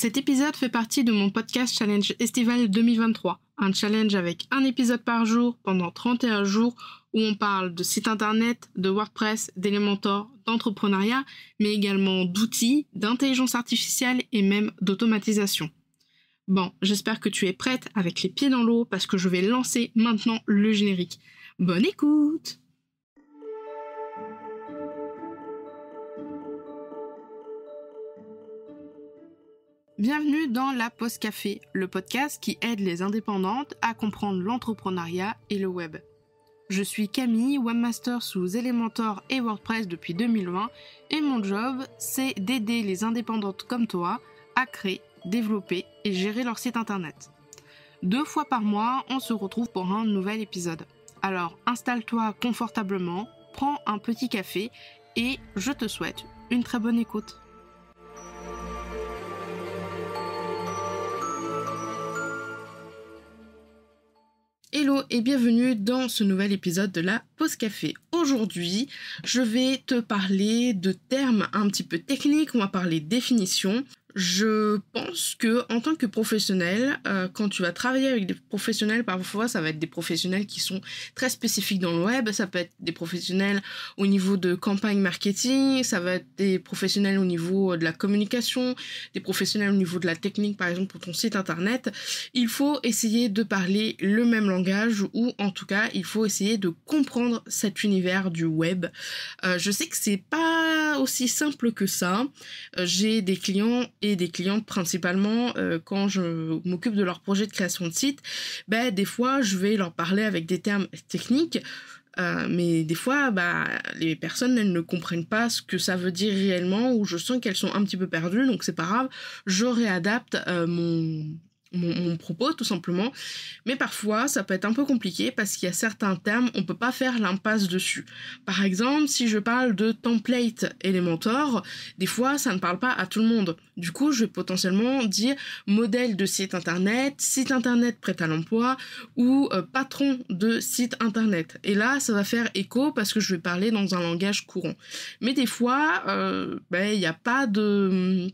Cet épisode fait partie de mon podcast Challenge Estival 2023, un challenge avec un épisode par jour pendant 31 jours où on parle de sites internet, de WordPress, d'Elementor, d'entrepreneuriat, mais également d'outils, d'intelligence artificielle et même d'automatisation. Bon, j'espère que tu es prête avec les pieds dans l'eau parce que je vais lancer maintenant le générique. Bonne écoute Bienvenue dans La Poste Café, le podcast qui aide les indépendantes à comprendre l'entrepreneuriat et le web. Je suis Camille, webmaster sous Elementor et WordPress depuis 2020 et mon job, c'est d'aider les indépendantes comme toi à créer, développer et gérer leur site internet. Deux fois par mois, on se retrouve pour un nouvel épisode. Alors installe-toi confortablement, prends un petit café et je te souhaite une très bonne écoute. Hello et bienvenue dans ce nouvel épisode de la pause café. Aujourd'hui, je vais te parler de termes un petit peu techniques, on va parler définition, je pense que en tant que professionnel, euh, quand tu vas travailler avec des professionnels, parfois ça va être des professionnels qui sont très spécifiques dans le web, ça peut être des professionnels au niveau de campagne marketing, ça va être des professionnels au niveau euh, de la communication, des professionnels au niveau de la technique, par exemple pour ton site internet. Il faut essayer de parler le même langage ou en tout cas il faut essayer de comprendre cet univers du web. Euh, je sais que c'est pas aussi simple que ça. Euh, j'ai des clients et des clientes principalement euh, quand je m'occupe de leur projet de création de site, ben, des fois je vais leur parler avec des termes techniques. Euh, mais des fois, bah, les personnes, elles ne comprennent pas ce que ça veut dire réellement, ou je sens qu'elles sont un petit peu perdues, donc c'est pas grave, je réadapte mon, mon, propos tout simplement. Mais parfois, ça peut être un peu compliqué parce qu'il y a certains termes, on peut pas faire l'impasse dessus. Par exemple, si je parle de template Elementor, des fois, ça ne parle pas à tout le monde. Du coup, je vais potentiellement dire modèle de site internet, site internet prêt à l'emploi ou euh, patron de site internet. Et là, ça va faire écho parce que je vais parler dans un langage courant. Mais des fois, euh, ben, il n'y a pas de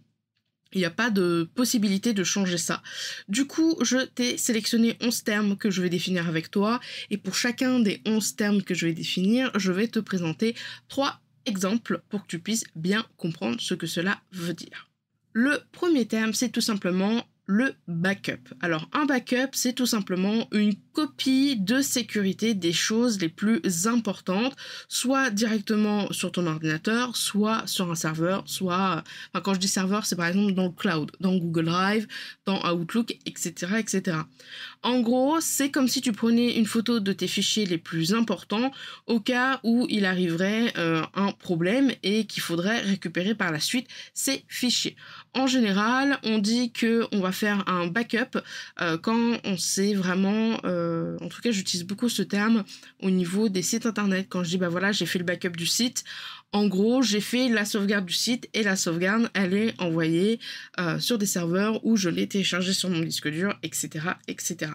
il n'y a pas de possibilité de changer ça. Du coup, je t'ai sélectionné 11 termes que je vais définir avec toi. Et pour chacun des 11 termes que je vais définir, je vais te présenter trois exemples pour que tu puisses bien comprendre ce que cela veut dire. Le premier terme, c'est tout simplement le backup. Alors un backup, c'est tout simplement une copie de sécurité des choses les plus importantes, soit directement sur ton ordinateur, soit sur un serveur, soit... Enfin, quand je dis serveur, c'est par exemple dans le cloud, dans Google Drive, dans Outlook, etc. etc. En gros, c'est comme si tu prenais une photo de tes fichiers les plus importants au cas où il arriverait euh, un problème et qu'il faudrait récupérer par la suite ces fichiers. En général, on dit que on va faire un backup euh, quand on sait vraiment, euh, en tout cas, j'utilise beaucoup ce terme au niveau des sites internet quand je dis bah voilà j'ai fait le backup du site. En gros, j'ai fait la sauvegarde du site et la sauvegarde, elle est envoyée euh, sur des serveurs où je l'ai téléchargée sur mon disque dur, etc., etc.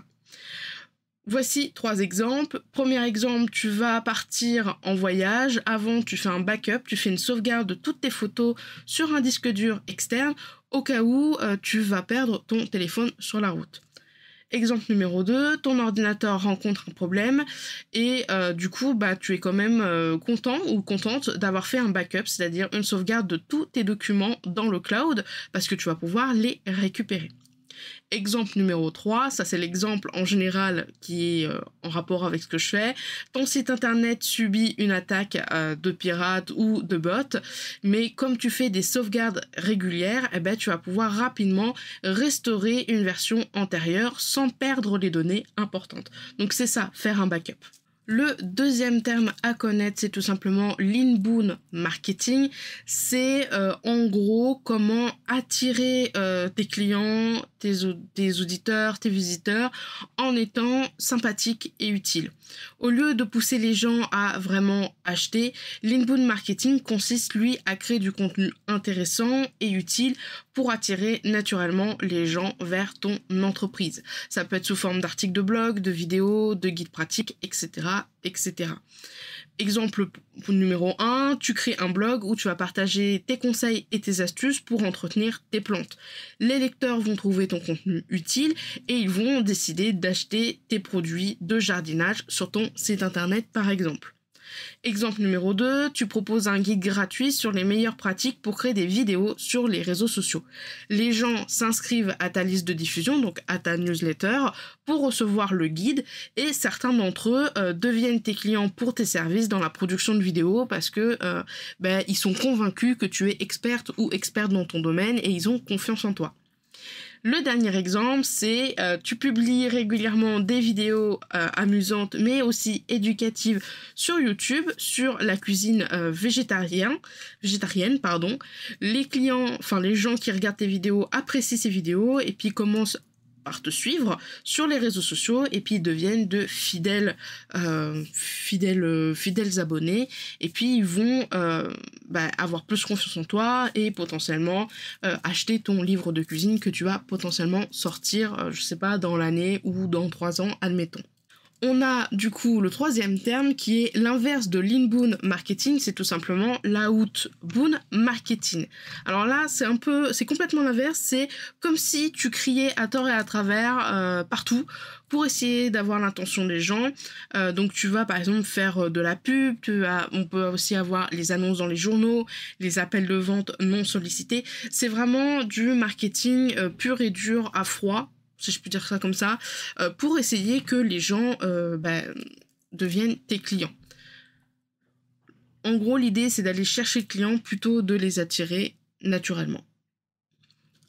Voici trois exemples. Premier exemple, tu vas partir en voyage. Avant, tu fais un backup, tu fais une sauvegarde de toutes tes photos sur un disque dur externe au cas où euh, tu vas perdre ton téléphone sur la route. Exemple numéro 2, ton ordinateur rencontre un problème et euh, du coup, bah, tu es quand même euh, content ou contente d'avoir fait un backup, c'est-à-dire une sauvegarde de tous tes documents dans le cloud parce que tu vas pouvoir les récupérer. Exemple numéro 3, ça c'est l'exemple en général qui est euh, en rapport avec ce que je fais. Ton site internet subit une attaque euh, de pirates ou de bots, mais comme tu fais des sauvegardes régulières, eh ben, tu vas pouvoir rapidement restaurer une version antérieure sans perdre les données importantes. Donc c'est ça, faire un backup. Le deuxième terme à connaître, c'est tout simplement l'inbound marketing. C'est euh, en gros comment attirer euh, tes clients, tes, auditeurs, tes visiteurs en étant sympathique et utile. Au lieu de pousser les gens à vraiment acheter, l'inbound marketing consiste lui à créer du contenu intéressant et utile pour attirer naturellement les gens vers ton entreprise. Ça peut être sous forme d'articles de blog, de vidéos, de guides pratiques, etc etc. Exemple numéro 1, tu crées un blog où tu vas partager tes conseils et tes astuces pour entretenir tes plantes. Les lecteurs vont trouver ton contenu utile et ils vont décider d'acheter tes produits de jardinage sur ton site internet par exemple. Exemple numéro 2, tu proposes un guide gratuit sur les meilleures pratiques pour créer des vidéos sur les réseaux sociaux. Les gens s'inscrivent à ta liste de diffusion, donc à ta newsletter, pour recevoir le guide et certains d'entre eux euh, deviennent tes clients pour tes services dans la production de vidéos parce que euh, ben, ils sont convaincus que tu es experte ou experte dans ton domaine et ils ont confiance en toi. Le dernier exemple, c'est euh, tu publies régulièrement des vidéos euh, amusantes mais aussi éducatives sur YouTube sur la cuisine euh, végétarienne, végétarienne pardon. Les clients, enfin les gens qui regardent tes vidéos apprécient ces vidéos et puis commencent par te suivre sur les réseaux sociaux et puis ils deviennent de fidèles euh, fidèles euh, fidèles abonnés et puis ils vont euh, bah, avoir plus confiance en toi et potentiellement acheter ton livre de cuisine que tu vas potentiellement sortir je sais pas dans l'année ou dans trois ans admettons on a du coup le troisième terme qui est l'inverse de l'inbound marketing, c'est tout simplement l'outbound marketing. Alors là, c'est un peu, c'est complètement l'inverse, c'est comme si tu criais à tort et à travers euh, partout pour essayer d'avoir l'intention des gens. Euh, donc tu vas par exemple faire euh, de la pub, on peut aussi avoir les annonces dans les journaux, les appels de vente non sollicités. C'est vraiment du marketing pur et dur à froid si je puis dire ça comme ça, euh, pour essayer que les gens euh, ben, deviennent tes clients. En gros, l'idée, c'est d'aller chercher les clients plutôt de les attirer naturellement.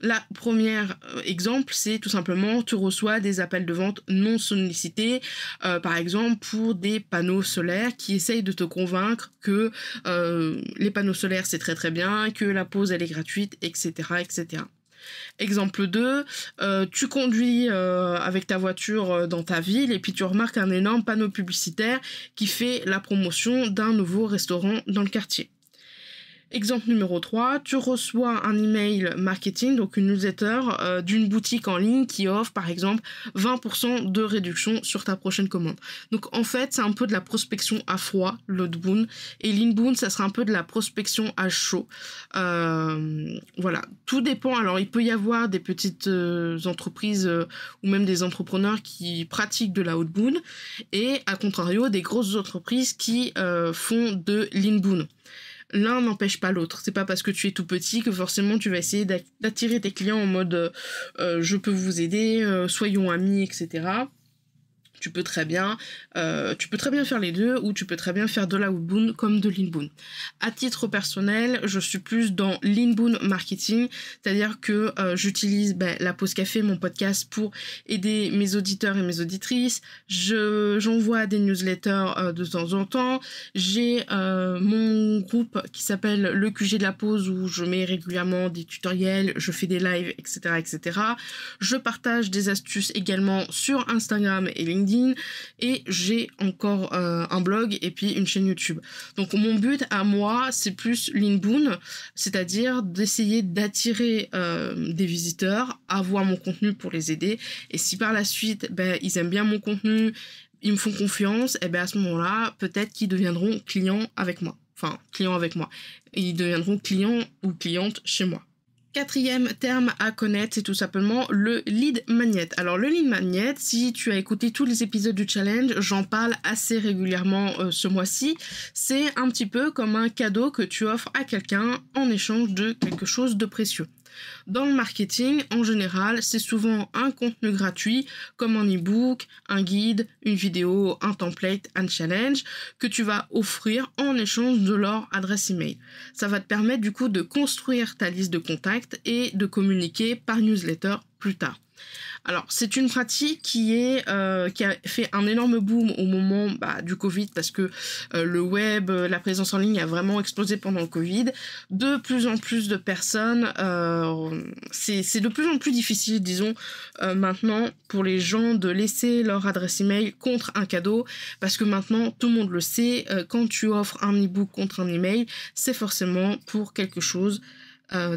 La première euh, exemple, c'est tout simplement, tu reçois des appels de vente non sollicités, par exemple pour des panneaux solaires qui essayent de te convaincre que les panneaux solaires c'est très très bien, que la pause elle est gratuite, etc., etc. Exemple 2, euh, tu conduis euh, avec ta voiture euh, dans ta ville et puis tu remarques un énorme panneau publicitaire qui fait la promotion d'un nouveau restaurant dans le quartier. Exemple numéro 3, tu reçois un email marketing, donc une newsletter euh, d'une boutique en ligne qui offre par exemple 20% de réduction sur ta prochaine commande. Donc en fait, c'est un peu de la prospection à froid, l'outbound, et l'inbound, ça sera un peu de la prospection à chaud. Euh, voilà, tout dépend. Alors il peut y avoir des petites euh, entreprises ou même des entrepreneurs qui pratiquent de la outbound et à contrario des grosses entreprises qui font de l'inbound l'un n'empêche pas l'autre. C'est pas parce que tu es tout petit que forcément tu vas essayer d'attirer tes clients en mode euh, euh, je peux vous aider, euh, soyons amis, etc. Tu peux très bien, euh, tu peux très bien faire les deux ou tu peux très bien faire de la Ubuntu comme de l'inbound. À titre personnel, je suis plus dans l'inbound marketing, c'est-à-dire que euh, j'utilise ben, la pause café, mon podcast, pour aider mes auditeurs et mes auditrices. j'envoie des newsletters euh, de temps en temps. J'ai mon groupe qui s'appelle le QG de la pause où je mets régulièrement des tutoriels, je fais des lives, etc., etc. Je partage des astuces également sur Instagram et LinkedIn et j'ai encore euh, un blog et puis une chaîne YouTube. Donc mon but à moi, c'est plus l'inbound c'est-à-dire d'essayer d'attirer euh, des visiteurs à voir mon contenu pour les aider. Et si par la suite, ben, ils aiment bien mon contenu, ils me font confiance, et eh bien à ce moment-là, peut-être qu'ils deviendront clients avec moi. Enfin, clients avec moi. Ils deviendront clients ou clientes chez moi. Quatrième terme à connaître, c'est tout simplement le lead magnet. Alors le lead magnet, si tu as écouté tous les épisodes du challenge, j'en parle assez régulièrement euh, ce mois-ci, c'est un petit peu comme un cadeau que tu offres à quelqu'un en échange de quelque chose de précieux. Dans le marketing, en général, c'est souvent un contenu gratuit, comme un e-book, un guide, une vidéo, un template, un challenge, que tu vas offrir en échange de leur adresse email. Ça va te permettre du coup de construire ta liste de contacts et de communiquer par newsletter plus tard. Alors, c'est une pratique qui, euh, qui a fait un énorme boom au moment bah, du Covid parce que euh, le web, euh, la présence en ligne a vraiment explosé pendant le Covid. De plus en plus de personnes, c'est de plus en plus difficile, disons, maintenant pour les gens de laisser leur adresse email contre un cadeau parce que maintenant tout le monde le sait, quand tu offres un e-book contre un email, c'est forcément pour quelque chose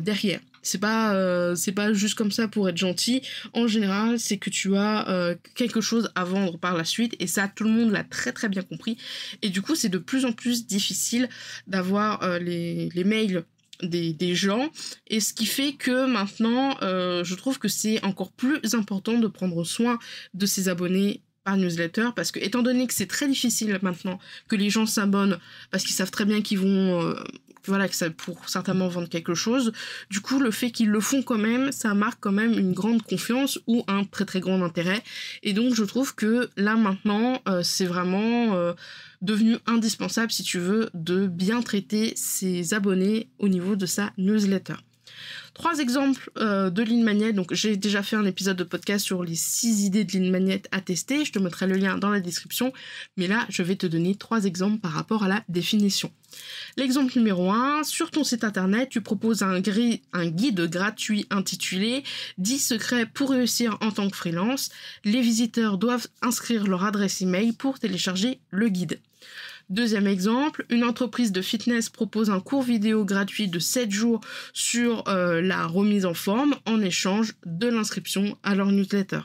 derrière. C'est pas, euh, c'est pas juste comme ça pour être gentil. En général, c'est que tu as euh, quelque chose à vendre par la suite. Et ça, tout le monde l'a très très bien compris. Et du coup, c'est de plus en plus difficile d'avoir euh, les, mails des, gens. Et ce qui fait que maintenant, je trouve que c'est encore plus important de prendre soin de ses abonnés par newsletter parce que étant donné que c'est très difficile maintenant que les gens s'abonnent parce qu'ils savent très bien qu'ils vont voilà, que ça pour certainement vendre quelque chose. Du coup, le fait qu'ils le font quand même, ça marque quand même une grande confiance ou un très très grand intérêt. Et donc, je trouve que là maintenant, euh, c'est vraiment euh, devenu indispensable, si tu veux, de bien traiter ses abonnés au niveau de sa newsletter. Trois exemples euh, de lignes magnette. Donc, j'ai déjà fait un épisode de podcast sur les six idées de lignes magnette à tester. Je te mettrai le lien dans la description. Mais là, je vais te donner trois exemples par rapport à la définition. L'exemple numéro 1, sur ton site internet, tu proposes un, un guide gratuit intitulé 10 secrets pour réussir en tant que freelance. Les visiteurs doivent inscrire leur adresse email pour télécharger le guide. Deuxième exemple, une entreprise de fitness propose un cours vidéo gratuit de 7 jours sur euh, la remise en forme en échange de l'inscription à leur newsletter.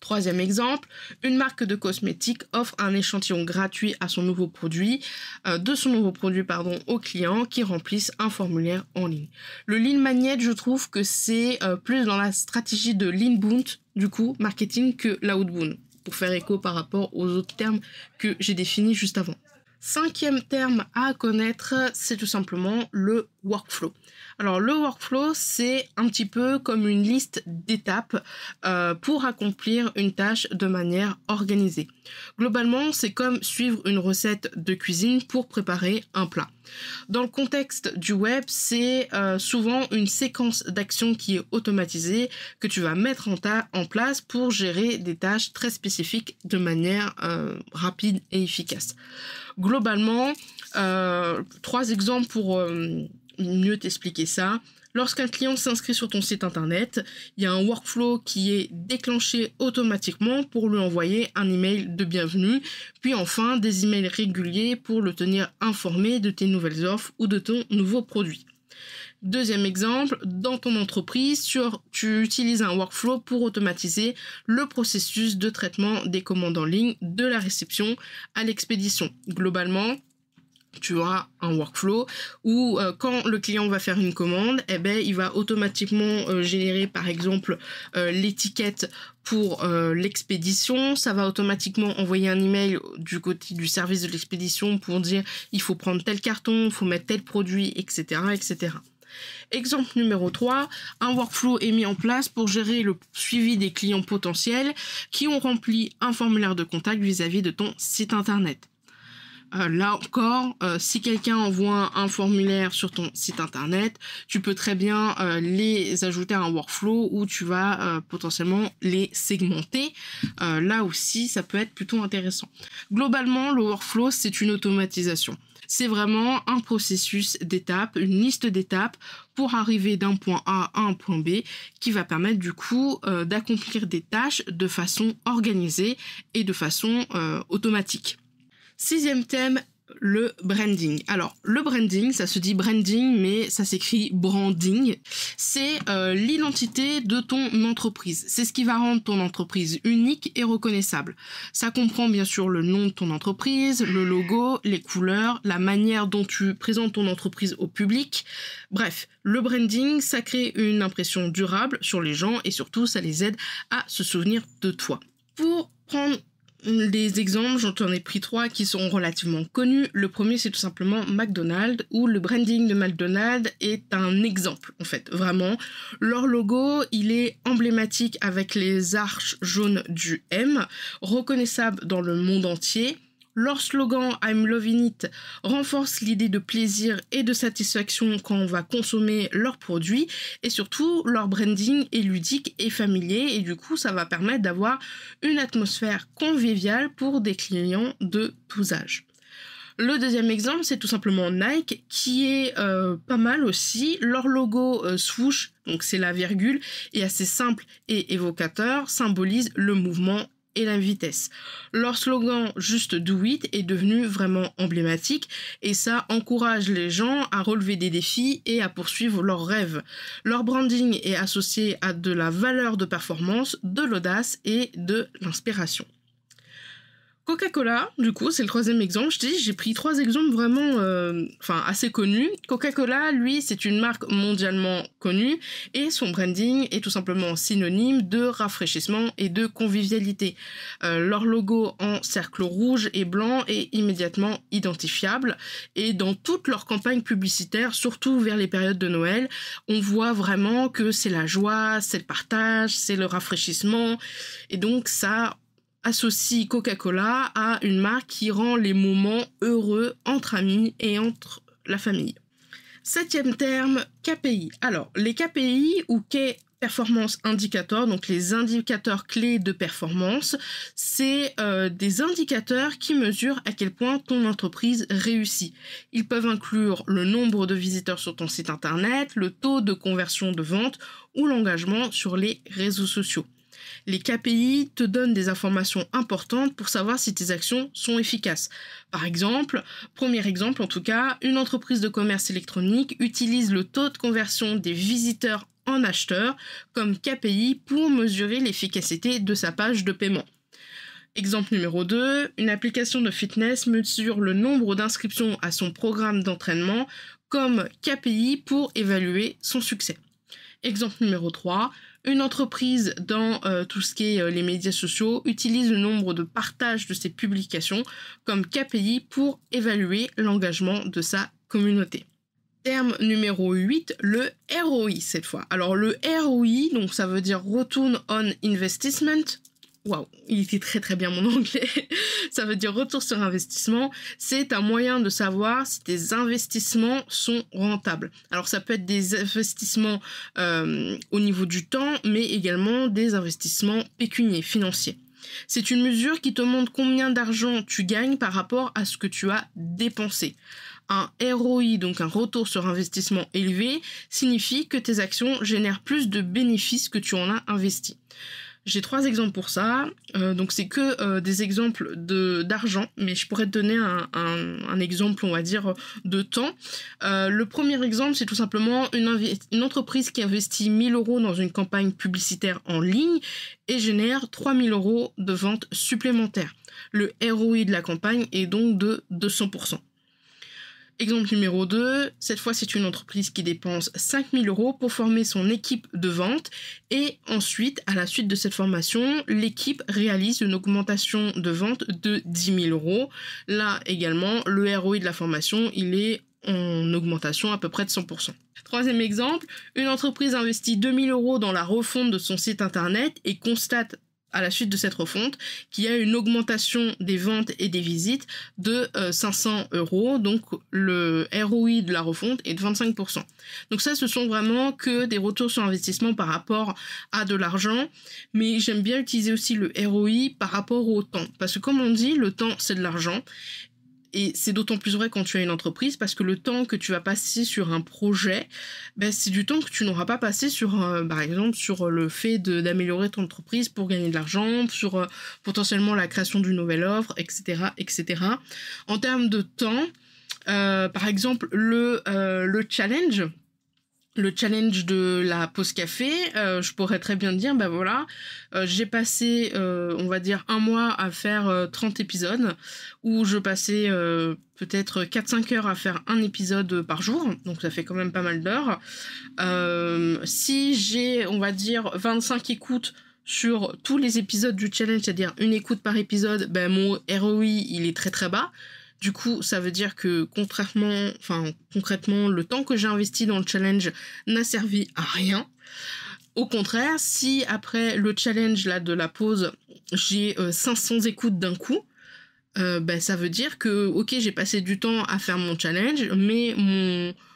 Troisième exemple, une marque de cosmétiques offre un échantillon gratuit à son nouveau produit, euh, de son nouveau produit pardon, aux clients qui remplissent un formulaire en ligne. Le lean magnet, je trouve que c'est euh, plus dans la stratégie de l'inbound, du coup, marketing que l'outbound, pour faire écho par rapport aux autres termes que j'ai définis juste avant. Cinquième terme à connaître, c'est tout simplement le workflow. Alors le workflow, c'est un petit peu comme une liste d'étapes euh, pour accomplir une tâche de manière organisée. Globalement, c'est comme suivre une recette de cuisine pour préparer un plat. Dans le contexte du web, c'est euh, souvent une séquence d'actions qui est automatisée que tu vas mettre en, place pour gérer des tâches très spécifiques de manière euh, rapide et efficace. Globalement, euh, trois exemples pour euh, mieux t'expliquer ça. Lorsqu'un client s'inscrit sur ton site internet, il y a un workflow qui est déclenché automatiquement pour lui envoyer un email de bienvenue, puis enfin des emails réguliers pour le tenir informé de tes nouvelles offres ou de ton nouveau produit. Deuxième exemple, dans ton entreprise, tu utilises un workflow pour automatiser le processus de traitement des commandes en ligne de la réception à l'expédition. Globalement, tu auras un workflow où euh, quand le client va faire une commande, eh ben, il va automatiquement euh, générer par exemple euh, l'étiquette pour l'expédition, ça va automatiquement envoyer un email du côté du service de l'expédition pour dire il faut prendre tel carton, il faut mettre tel produit, etc. etc. Exemple numéro 3, un workflow est mis en place pour gérer le suivi des clients potentiels qui ont rempli un formulaire de contact vis-à-vis de ton site internet. Euh, là encore, euh, si quelqu'un envoie un formulaire sur ton site internet, tu peux très bien euh, les ajouter à un workflow où tu vas potentiellement les segmenter. là aussi, ça peut être plutôt intéressant. Globalement, le workflow, c'est une automatisation. C'est vraiment un processus d'étapes, une liste d'étapes pour arriver d'un point A à un point B qui va permettre du coup euh, d'accomplir des tâches de façon organisée et de façon euh, automatique. Sixième thème, le branding. Alors, le branding, ça se dit branding, mais ça s'écrit branding. C'est euh, l'identité de ton entreprise. C'est ce qui va rendre ton entreprise unique et reconnaissable. Ça comprend bien sûr le nom de ton entreprise, le logo, les couleurs, la manière dont tu présentes ton entreprise au public. Bref, le branding, ça crée une impression durable sur les gens et surtout, ça les aide à se souvenir de toi. Pour prendre les exemples, j'en ai pris trois qui sont relativement connus. Le premier, c'est tout simplement McDonald's, où le branding de McDonald's est un exemple, en fait, vraiment. Leur logo, il est emblématique avec les arches jaunes du M, reconnaissable dans le monde entier. Leur slogan I'm loving it renforce l'idée de plaisir et de satisfaction quand on va consommer leurs produits et surtout leur branding est ludique et familier et du coup ça va permettre d'avoir une atmosphère conviviale pour des clients de tous âges. Le deuxième exemple, c'est tout simplement Nike, qui est euh, pas mal aussi. Leur logo euh, swoosh, donc c'est la virgule, est assez simple et évocateur, symbolise le mouvement et la vitesse. Leur slogan Juste Do It est devenu vraiment emblématique et ça encourage les gens à relever des défis et à poursuivre leurs rêves. Leur branding est associé à de la valeur de performance, de l'audace et de l'inspiration. Coca-Cola, du coup, c'est le troisième exemple. Je dis, j'ai pris trois exemples vraiment, euh, enfin, assez connus. Coca-Cola, lui, c'est une marque mondialement connue et son branding est tout simplement synonyme de rafraîchissement et de convivialité. Euh, leur logo en cercle rouge et blanc est immédiatement identifiable et dans toutes leurs campagnes publicitaires, surtout vers les périodes de Noël, on voit vraiment que c'est la joie, c'est le partage, c'est le rafraîchissement et donc ça, associe Coca-Cola à une marque qui rend les moments heureux entre amis et entre la famille. Septième terme, KPI. Alors, les KPI ou K performance Indicator, donc les indicateurs clés de performance, c'est euh, des indicateurs qui mesurent à quel point ton entreprise réussit. Ils peuvent inclure le nombre de visiteurs sur ton site internet, le taux de conversion de vente ou l'engagement sur les réseaux sociaux. Les KPI te donnent des informations importantes pour savoir si tes actions sont efficaces. Par exemple, premier exemple en tout cas, une entreprise de commerce électronique utilise le taux de conversion des visiteurs en acheteurs comme KPI pour mesurer l'efficacité de sa page de paiement. Exemple numéro 2, une application de fitness mesure le nombre d'inscriptions à son programme d'entraînement comme KPI pour évaluer son succès. Exemple numéro 3, une entreprise dans euh, tout ce qui est euh, les médias sociaux utilise le nombre de partages de ses publications comme KPI pour évaluer l'engagement de sa communauté. Terme numéro 8, le ROI cette fois. Alors le ROI, donc ça veut dire Return on Investment, Waouh, il dit très très bien mon anglais. Ça veut dire retour sur investissement. C'est un moyen de savoir si tes investissements sont rentables. Alors ça peut être des investissements euh, au niveau du temps, mais également des investissements pécuniers, financiers. C'est une mesure qui te montre combien d'argent tu gagnes par rapport à ce que tu as dépensé. Un ROI, donc un retour sur investissement élevé, signifie que tes actions génèrent plus de bénéfices que tu en as investi. J'ai trois exemples pour ça. Euh, donc c'est que euh, des exemples de d'argent, mais je pourrais te donner un, exemple, on va dire, de temps. Euh, le premier exemple, c'est tout simplement une, une, entreprise qui investit 1000 euros dans une campagne publicitaire en ligne et génère 3000 euros de vente supplémentaire. Le ROI de la campagne est donc de 200%. Exemple numéro 2, cette fois c'est une entreprise qui dépense 5000 euros pour former son équipe de vente et ensuite, à la suite de cette formation, l'équipe réalise une augmentation de vente de 10 000 euros. Là également, le ROI de la formation, il est en augmentation à peu près de 100%. Troisième exemple, une entreprise investit 2000 euros dans la refonte de son site internet et constate à la suite de cette refonte, qui a une augmentation des ventes et des visites de 500 euh, euros. Donc le ROI de la refonte est de 25%. Donc ça, ce sont vraiment que des retours sur investissement par rapport à de l'argent. Mais j'aime bien utiliser aussi le ROI par rapport au temps. Parce que comme on dit, le temps, c'est de l'argent. Et c'est d'autant plus vrai quand tu as une entreprise parce que le temps que tu vas passer sur un projet, ben, c'est du temps que tu n'auras pas passé sur, euh, par exemple, sur euh, le fait d'améliorer ton entreprise pour gagner de l'argent, sur euh, potentiellement la création d'une nouvelle offre, etc., etc. En termes de temps, par exemple, le, le challenge, le challenge de la pause café, euh, je pourrais très bien dire, ben voilà, euh, j'ai passé, euh, on va dire, un mois à faire 30 épisodes, où je passais peut-être 4-5 heures à faire un épisode par jour, donc ça fait quand même pas mal d'heures. si j'ai, on va dire, 25 écoutes sur tous les épisodes du challenge, c'est-à-dire une écoute par épisode, ben mon ROI, il est très très bas. Du coup, ça veut dire que contrairement, enfin concrètement, le temps que j'ai investi dans le challenge n'a servi à rien. Au contraire, si après le challenge là de la pause, j'ai 500 euh, écoutes d'un coup, euh, ben, ça veut dire que ok j'ai passé du temps à faire mon challenge, mais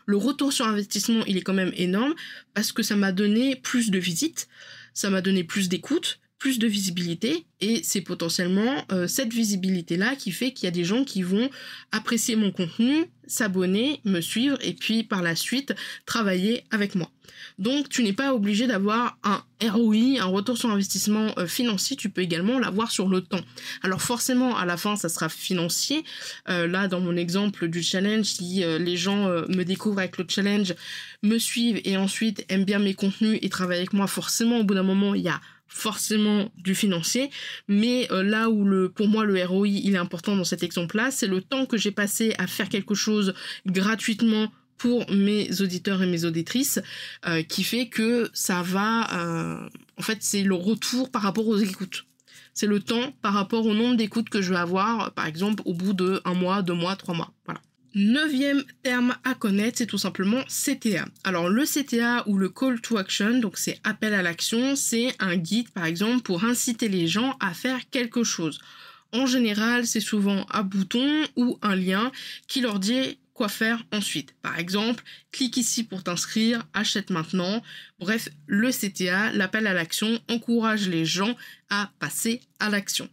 le retour sur investissement il est quand même énorme parce que ça m'a donné plus de visites, ça m'a donné plus d'écoutes, plus de visibilité et c'est potentiellement euh, cette visibilité là qui fait qu'il y a des gens qui vont apprécier mon contenu, s'abonner, me suivre et puis par la suite travailler avec moi. Donc tu n'es pas obligé d'avoir un ROI, un retour sur investissement euh, financier, tu peux également l'avoir sur le temps. Alors forcément à la fin ça sera financier. Euh, là dans mon exemple du challenge, si les gens me découvrent avec le challenge, me suivent et ensuite aiment bien mes contenus et travaillent avec moi, forcément au bout d'un moment il y a forcément du financier, mais euh, là où pour moi le ROI il est important dans cet exemple-là, c'est le temps que j'ai passé à faire quelque chose gratuitement pour mes auditeurs et mes auditrices, euh, qui fait que ça va, euh, en fait c'est le retour par rapport aux écoutes. C'est le temps par rapport au nombre d'écoutes que je vais avoir, par exemple, au bout de un mois, deux mois, trois mois. Voilà. Neuvième terme à connaître, c'est tout simplement CTA. Alors le CTA ou le Call to Action, donc c'est appel à l'action, c'est un guide par exemple pour inciter les gens à faire quelque chose. En général, c'est souvent un bouton ou un lien qui leur dit quoi faire ensuite. Par exemple, clique ici pour t'inscrire, achète maintenant. Bref, le CTA, l'appel à l'action, encourage les gens à passer à l'action.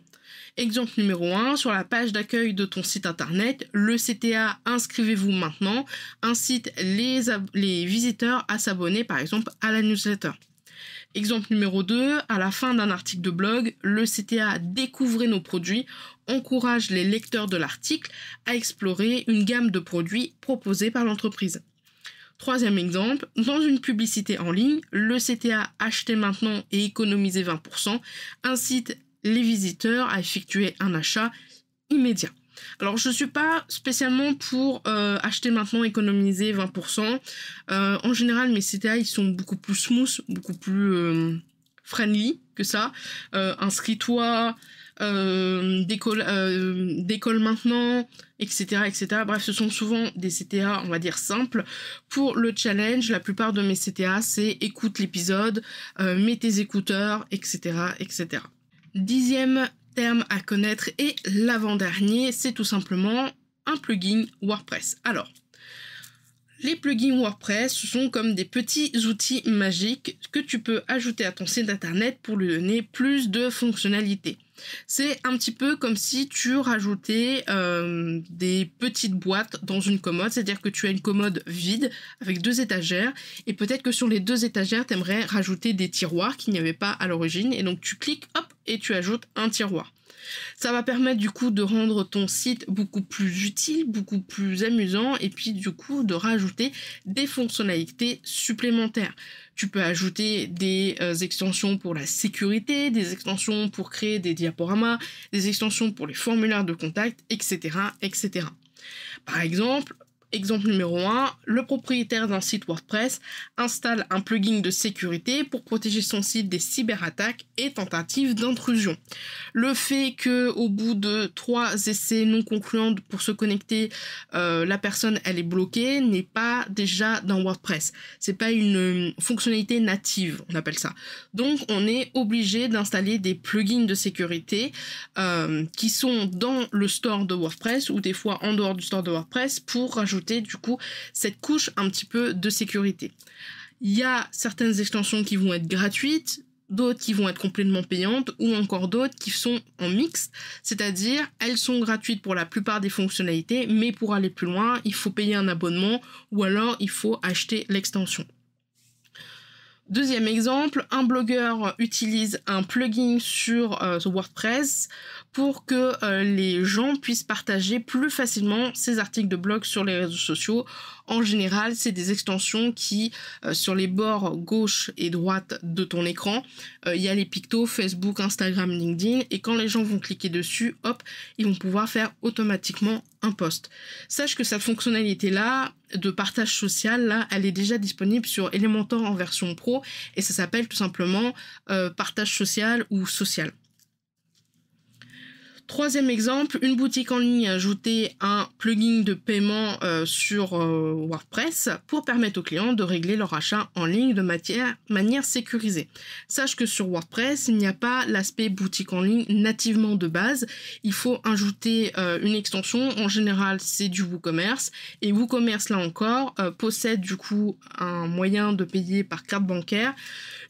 Exemple numéro 1, sur la page d'accueil de ton site internet, le CTA Inscrivez-vous maintenant incite les, les visiteurs à s'abonner par exemple à la newsletter. Exemple numéro 2, à la fin d'un article de blog, le CTA Découvrez nos produits encourage les lecteurs de l'article à explorer une gamme de produits proposés par l'entreprise. Troisième exemple, dans une publicité en ligne, le CTA Achetez maintenant et économisez 20% incite les visiteurs à effectuer un achat immédiat. Alors je ne suis pas spécialement pour euh, acheter maintenant, économiser 20%. Euh, en général, mes CTA, ils sont beaucoup plus smooth, beaucoup plus euh, friendly que ça. Inscris-toi, décolle, décolle maintenant, etc., etc. Bref, ce sont souvent des CTA, on va dire, simples. Pour le challenge, la plupart de mes CTA, c'est écoute l'épisode, mets tes écouteurs, etc., etc. Dixième terme à connaître et l'avant-dernier, c'est tout simplement un plugin WordPress. Alors, les plugins WordPress sont comme des petits outils magiques que tu peux ajouter à ton site internet pour lui donner plus de fonctionnalités. C'est un petit peu comme si tu rajoutais euh, des petites boîtes dans une commode, c'est-à-dire que tu as une commode vide avec deux étagères, et peut-être que sur les deux étagères, tu aimerais rajouter des tiroirs qu'il n'y avait pas à l'origine, et donc tu cliques, hop, et tu ajoutes un tiroir. Ça va permettre du coup de rendre ton site beaucoup plus utile, beaucoup plus amusant et puis du coup de rajouter des fonctionnalités supplémentaires. Tu peux ajouter des euh, extensions pour la sécurité, des extensions pour créer des diaporamas, des extensions pour les formulaires de contact, etc. etc. Par exemple, Exemple numéro 1, le propriétaire d'un site WordPress installe un plugin de sécurité pour protéger son site des cyberattaques et tentatives d'intrusion. Le fait que au bout de trois essais non concluants pour se connecter, euh, la personne elle est bloquée n'est pas déjà dans WordPress. C'est pas une, euh, fonctionnalité native, on appelle ça. Donc on est obligé d'installer des plugins de sécurité euh, qui sont dans le store de WordPress ou des fois en dehors du store de WordPress pour rajouter du coup cette couche un petit peu de sécurité. Il y a certaines extensions qui vont être gratuites, d'autres qui vont être complètement payantes ou encore d'autres qui sont en mix, c'est-à-dire elles sont gratuites pour la plupart des fonctionnalités, mais pour aller plus loin, il faut payer un abonnement ou alors il faut acheter l'extension. Deuxième exemple, un blogueur utilise un plugin sur euh, WordPress pour que euh, les gens puissent partager plus facilement ses articles de blog sur les réseaux sociaux en général, c'est des extensions qui, euh, sur les bords gauche et droite de ton écran, euh, il y a les pictos Facebook, Instagram, LinkedIn, et quand les gens vont cliquer dessus, hop, ils vont pouvoir faire automatiquement un post. Sache que cette fonctionnalité-là, de partage social, là, elle est déjà disponible sur Elementor en version pro, et ça s'appelle tout simplement euh, partage social ou social. Troisième exemple, une boutique en ligne a ajouté un plugin de paiement euh, sur euh, WordPress pour permettre aux clients de régler leur achat en ligne de manière sécurisée. Sache que sur WordPress, il n'y a pas l'aspect boutique en ligne nativement de base. Il faut ajouter euh, une extension. En général, c'est du WooCommerce. Et WooCommerce, là encore, possède du coup un moyen de payer par carte bancaire.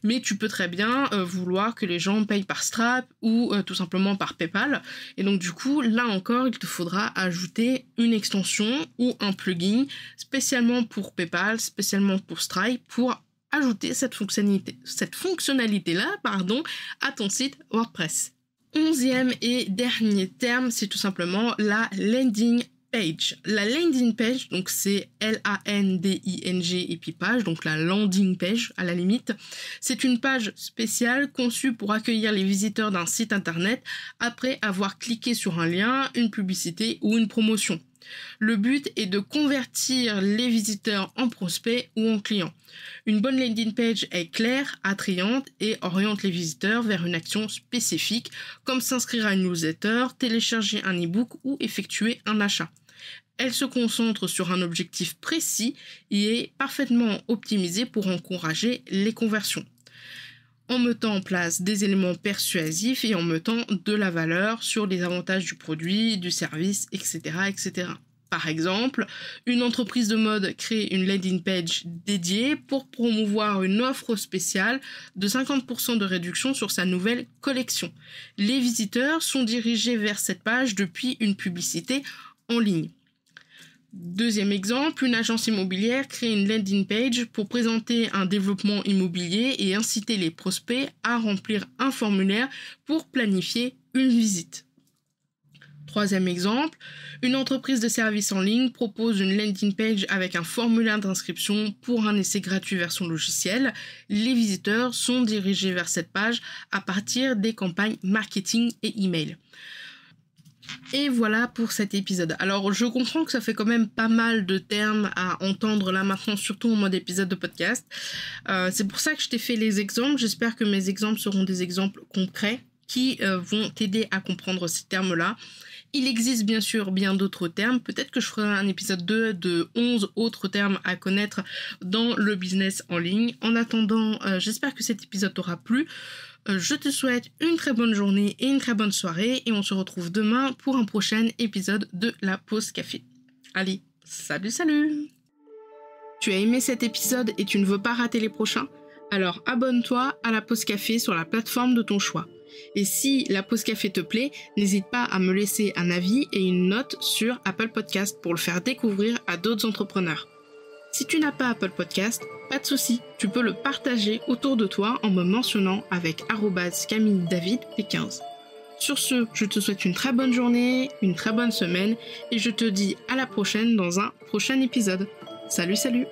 Mais tu peux très bien vouloir que les gens payent par Strap ou tout simplement par PayPal. Et donc du coup, là encore, il te faudra ajouter une extension ou un plugin spécialement pour PayPal, spécialement pour Stripe, pour ajouter cette fonctionnalité, cette fonctionnalité là, pardon, à ton site WordPress. Onzième et dernier terme, c'est tout simplement la landing la landing page, donc c'est L-A-N-D-I-N-G et page, donc la landing page à la limite, c'est une page spéciale conçue pour accueillir les visiteurs d'un site internet après avoir cliqué sur un lien, une publicité ou une promotion. Le but est de convertir les visiteurs en prospects ou en clients. Une bonne landing page est claire, attrayante et oriente les visiteurs vers une action spécifique comme s'inscrire à une newsletter, télécharger un e-book ou effectuer un achat. Elle se concentre sur un objectif précis et est parfaitement optimisée pour encourager les conversions en mettant en place des éléments persuasifs et en mettant de la valeur sur les avantages du produit, du service, etc. etc. Par exemple, une entreprise de mode crée une landing page dédiée pour promouvoir une offre spéciale de 50% de réduction sur sa nouvelle collection. Les visiteurs sont dirigés vers cette page depuis une publicité en ligne. Deuxième exemple, une agence immobilière crée une landing page pour présenter un développement immobilier et inciter les prospects à remplir un formulaire pour planifier une visite. Troisième exemple, une entreprise de services en ligne propose une landing page avec un formulaire d'inscription pour un essai gratuit vers son logiciel. Les visiteurs sont dirigés vers cette page à partir des campagnes marketing et email. Et voilà pour cet épisode. Alors je comprends que ça fait quand même pas mal de termes à entendre là maintenant, surtout en mode épisode de podcast. Euh, c'est pour ça que je t'ai fait les exemples. J'espère que mes exemples seront des exemples concrets qui euh, vont t'aider à comprendre ces termes-là. Il existe bien sûr bien d'autres termes. Peut-être que je ferai un épisode 2 de 11 autres termes à connaître dans le business en ligne. En attendant, euh, j'espère que cet épisode t'aura plu. Euh, je te souhaite une très bonne journée et une très bonne soirée et on se retrouve demain pour un prochain épisode de la pause café. Allez, salut salut Tu as aimé cet épisode et tu ne veux pas rater les prochains Alors abonne-toi à la pause café sur la plateforme de ton choix. Et si la pause café te plaît, n'hésite pas à me laisser un avis et une note sur Apple Podcast pour le faire découvrir à d'autres entrepreneurs. Si tu n'as pas Apple Podcast, pas de souci, tu peux le partager autour de toi en me mentionnant avec Camille David P15. Sur ce, je te souhaite une très bonne journée, une très bonne semaine et je te dis à la prochaine dans un prochain épisode. Salut salut